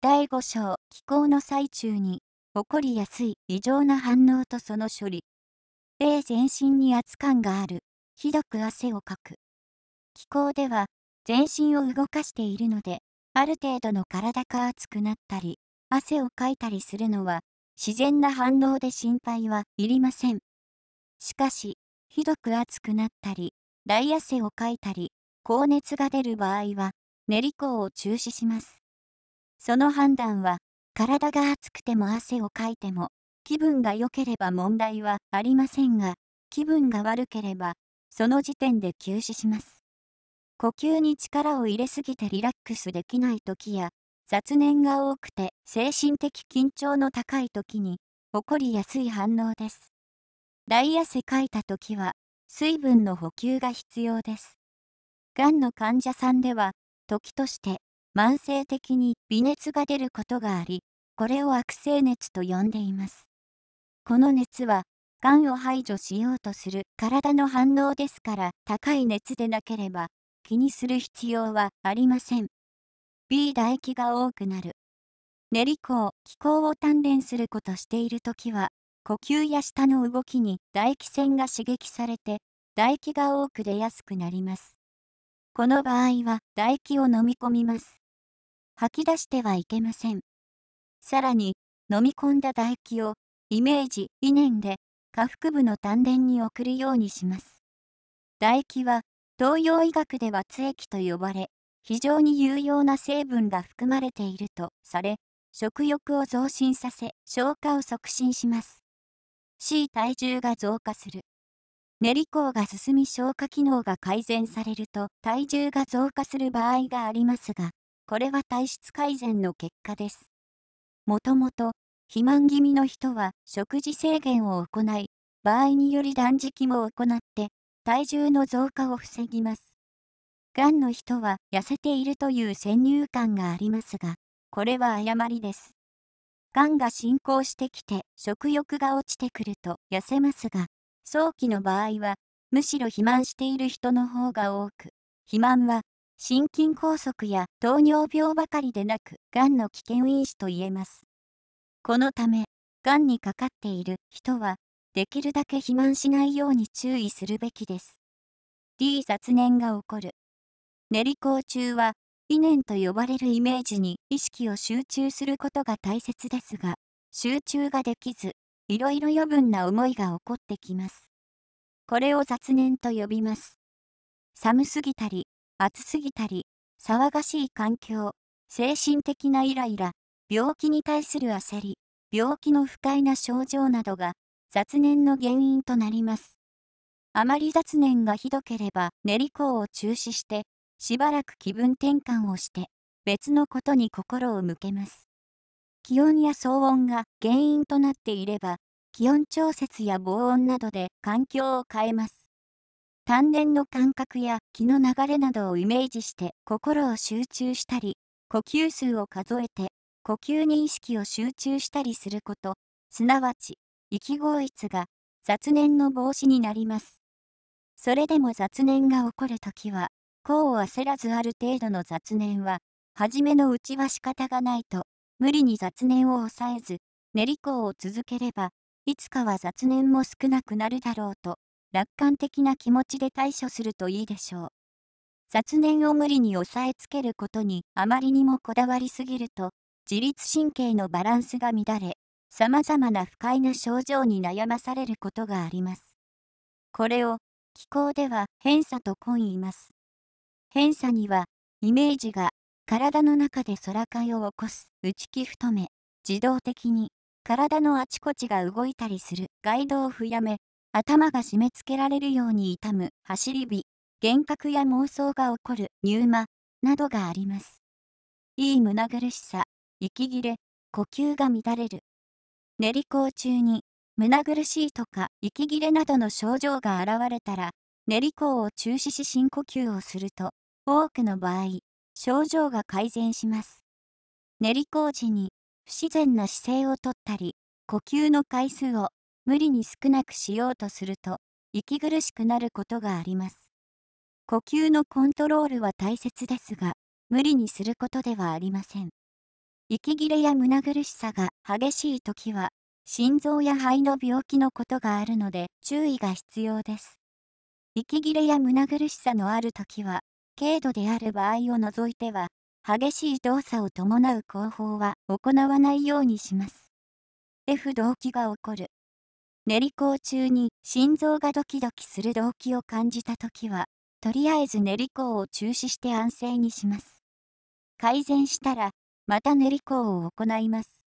第5章気候の最中に起こりやすい異常な反応とその処理 A 全身に圧感があるひどく汗をかく気候では全身を動かしているのである程度の体が熱くなったり汗をかいたりするのは自然な反応で心配はいりませんしかしひどく熱くなったり大汗をかいたり高熱が出る場合は練り粉を中止しますその判断は、体が熱くても汗をかいても、気分が良ければ問題はありませんが、気分が悪ければ、その時点で休止します。呼吸に力を入れすぎてリラックスできない時や、雑念が多くて精神的緊張の高い時に、起こりやすい反応です。大汗かいた時は、水分の補給が必要です。がんの患者さんでは、時として慢性的に微熱が出ることがあり、これを悪性熱と呼んでいます。この熱は、がんを排除しようとする体の反応ですから、高い熱でなければ、気にする必要はありません。B 唾液が多くなる。練り香、気候を鍛錬することしている時は、呼吸や舌の動きに唾液腺が刺激されて、唾液が多く出やすくなります。この場合は唾液を飲み込みます。吐き出してはいけません。さらに、飲み込んだ唾液をイメージ、理念で下腹部の丹田に送るようにします。唾液は東洋医学では津液と呼ばれ、非常に有用な成分が含まれているとされ、食欲を増進させ、消化を促進します。C 体重が増加する。練り香が進み消化機能が改善されると体重が増加する場合がありますが、これは体質改善の結果です。もともと、肥満気味の人は食事制限を行い、場合により断食も行って、体重の増加を防ぎます。がんの人は痩せているという先入観がありますが、これは誤りです。がんが進行してきて食欲が落ちてくると痩せますが、早期の場合は、むしろ肥満している人の方が多く、肥満は心筋梗塞や糖尿病ばかりでなく、がんの危険因子と言えます。このため、がんにかかっている人は、できるだけ肥満しないように注意するべきです。D 雑念が起こる。練り口中は、理念と呼ばれるイメージに意識を集中することが大切ですが、集中ができず、いろいろ余分な思いが起こってきます。これを雑念と呼びます。寒すぎたり、暑すぎたり、騒がしい環境、精神的なイライラ、病気に対する焦り、病気の不快な症状などが雑念の原因となります。あまり雑念がひどければ練り行を中止して、しばらく気分転換をして別のことに心を向けます。気温や騒音が原因となっていれば、気温調節や防音などで環境を変えます。丹田の感覚や気の流れなどをイメージして心を集中したり、呼吸数を数えて、呼吸に意識を集中したりすること、すなわち、意気合一が雑念の防止になります。それでも雑念が起こるときは、功を焦らずある程度の雑念は、初めのうちは仕方がないと、無理に雑念を抑えず、練り功を続ければ、いつかは雑念も少なくなるだろうと楽観的な気持ちで対処するといいでしょう。雑念を無理に抑えつけることにあまりにもこだわりすぎると、自律神経のバランスが乱れ、様々な不快な症状に悩まされることがあります。これを、気候では偏差と混言います。偏差には、イメージが、体の中で空間を起こす、内気太め、自動的に、体のあちこちが動いたりする、ガイドをふやめ、頭が締め付けられるように痛む走り火、幻覚や妄想が起こる入魔などがあります。いい胸苦しさ、息切れ、呼吸が乱れる。練り口中に胸苦しいとか息切れなどの症状が現れたら、練り行を中止し深呼吸をすると、多くの場合、症状が改善します。練り工時に不自然な姿勢をとったり、呼吸の回数を無理に少なくしようとすると息苦しくなることがあります呼吸のコントロールは大切ですが無理にすることではありません息切れや胸苦しさが激しい時は心臓や肺の病気のことがあるので注意が必要です息切れや胸苦しさのある時は軽度である場合を除いては激しい動作を伴う後方は行わないようにします F 動機が起こる練り校中に心臓がドキドキする動機を感じた時は、とりあえず練り校を中止して安静にします。改善したら、また練り校を行います。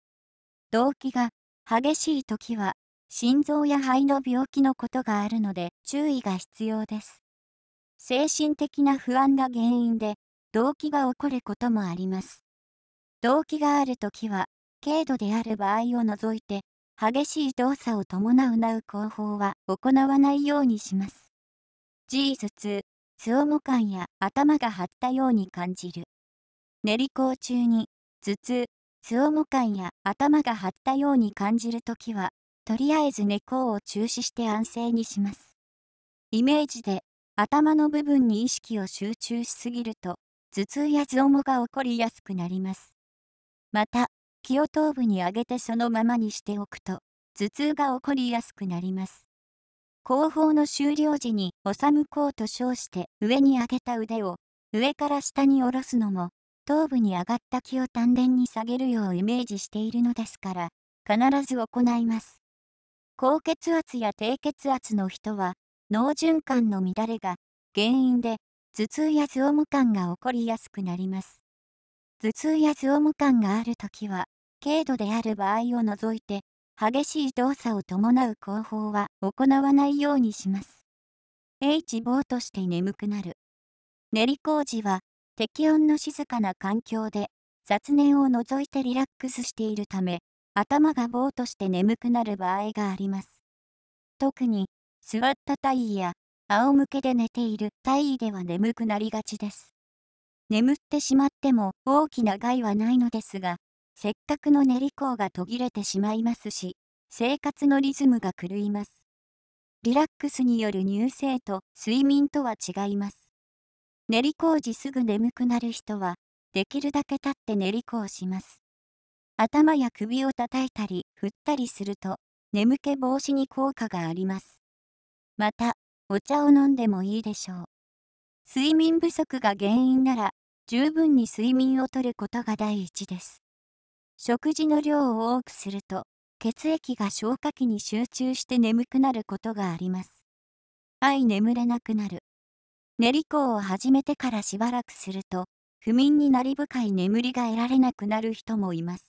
動機が激しい時は、心臓や肺の病気のことがあるので注意が必要です。精神的な不安が原因で、動機が起こることもあります。動機がある時は、軽度である場合を除いて、激しい動作を伴うなう工法は行わないようにします。G 頭痛、2、つおも感や頭が張ったように感じる。練り行中に、頭痛、つおも感や頭が張ったように感じるときは、とりあえず猫を中止して安静にします。イメージで、頭の部分に意識を集中しすぎると、頭痛や頭もが起こりやすくなります。また、気を頭部に上げてそのままにしておくと、頭痛が起こりやすくなります。後方の終了時に、おさむこうと称して上に上げた腕を、上から下に下ろすのも、頭部に上がった気を丹田に下げるようイメージしているのですから、必ず行います。高血圧や低血圧の人は、脳循環の乱れが原因で、頭痛やズオム感が起こりやすくなります。頭痛や頭オム感があるときは、軽度である場合を除いて、激しい動作を伴う工法は行わないようにします。H 棒として眠くなる。練り工事は適温の静かな環境で雑念を除いてリラックスしているため、頭がーとして眠くなる場合があります。特に座った体位や仰向けで寝ている体位では眠くなりがちです。眠ってしまっても大きな害はないのですが、せっかくの練り香が途切れてしまいますし、生活のリズムが狂います。リラックスによる乳性と睡眠とは違います。練り工時すぐ眠くなる人は、できるだけ立って練りをします。頭や首を叩いたり、振ったりすると、眠気防止に効果があります。また、お茶を飲んでもいいでしょう。睡眠不足が原因なら、十分に睡眠をとることが第一です。食事の量を多くすると血液が消化器に集中して眠くなることがあります愛眠れなくなる練り子を始めてからしばらくすると不眠になり深い眠りが得られなくなる人もいます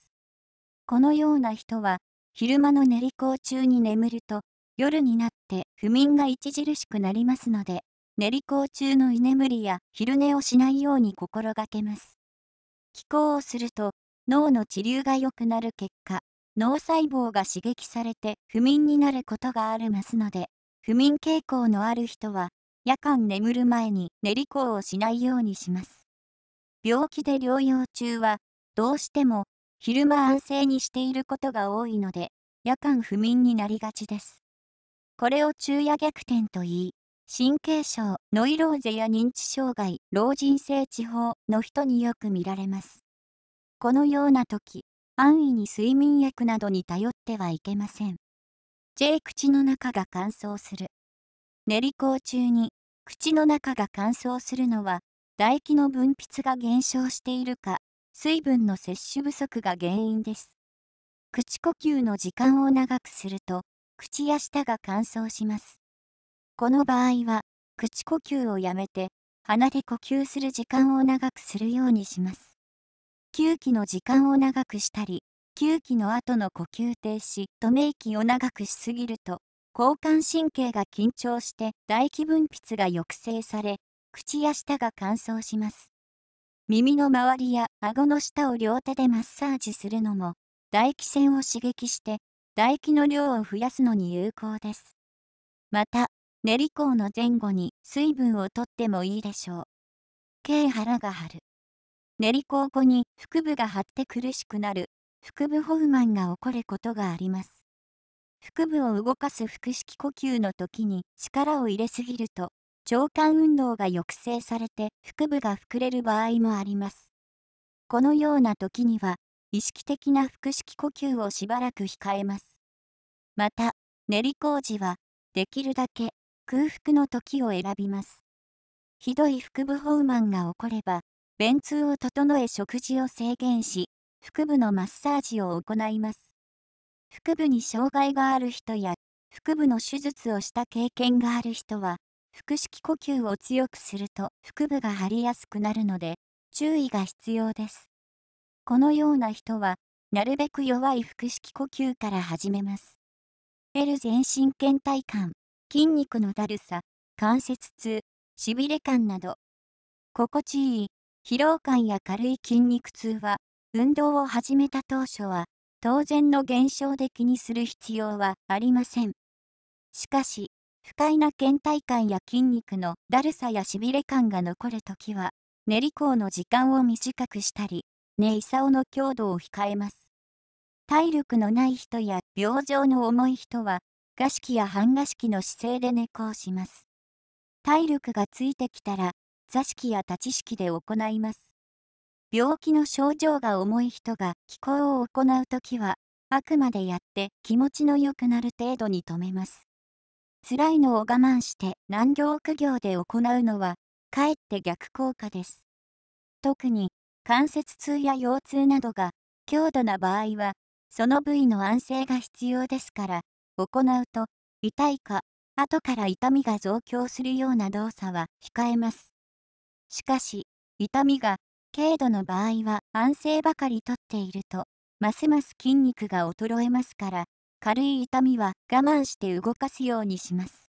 このような人は昼間の練り子中に眠ると夜になって不眠が著しくなりますので練り子中の居眠りや昼寝をしないように心がけます気候をすると脳の治療が良くなる結果、脳細胞が刺激されて不眠になることがありますので、不眠傾向のある人は、夜間眠る前に寝り行をしないようにします。病気で療養中は、どうしても昼間安静にしていることが多いので、夜間不眠になりがちです。これを昼夜逆転と言い、神経症、ノイローゼや認知障害、老人性痴呆の人によく見られます。このような時、安易に睡眠薬などに頼ってはいけません。J 口の中が乾燥する。練り口中に口の中が乾燥するのは、唾液の分泌が減少しているか、水分の摂取不足が原因です。口呼吸の時間を長くすると、口や舌が乾燥します。この場合は、口呼吸をやめて、鼻で呼吸する時間を長くするようにします。吸気の時間を長くしたり、吸気の後の呼吸停止、止め息を長くしすぎると、交感神経が緊張して唾液分泌が抑制され、口や舌が乾燥します。耳の周りや顎の下を両手でマッサージするのも、唾液腺を刺激して、唾液の量を増やすのに有効です。また、練り口の前後に水分をとってもいいでしょう。軽腹が張る。練り甲粉に腹部が張って苦しくなる、腹部ホフマンが起こることがあります。腹部を動かす腹式呼吸の時に力を入れすぎると、腸管運動が抑制されて腹部が膨れる場合もあります。このような時には、意識的な腹式呼吸をしばらく控えます。また、練り工事は、できるだけ空腹の時を選びます。ひどい腹部ホウマンが起これば、便通を整え食事を制限し、腹部のマッサージを行います。腹部に障害がある人や、腹部の手術をした経験がある人は、腹式呼吸を強くすると腹部が張りやすくなるので、注意が必要です。このような人は、なるべく弱い腹式呼吸から始めます。L 全身倦怠感、筋肉のだるさ、関節痛、しびれ感など、心地いい、疲労感や軽い筋肉痛は、運動を始めた当初は、当然の現象で気にする必要はありません。しかし、不快な倦怠感や筋肉のだるさやしびれ感が残るときは、練り行の時間を短くしたり、寝いさおの強度を控えます。体力のない人や病状の重い人は、餓式や半餓式の姿勢で寝行します。体力がついてきたら、座敷や立ち式で行います。病気の症状が重い人が気候を行うときは、あくまでやって気持ちの良くなる程度に止めます。辛いのを我慢して難行苦行で行うのは、かえって逆効果です。特に、関節痛や腰痛などが強度な場合は、その部位の安静が必要ですから、行うと、痛いか、後から痛みが増強するような動作は控えます。しかし、痛みが軽度の場合は安静ばかりとっていると、ますます筋肉が衰えますから、軽い痛みは我慢して動かすようにします。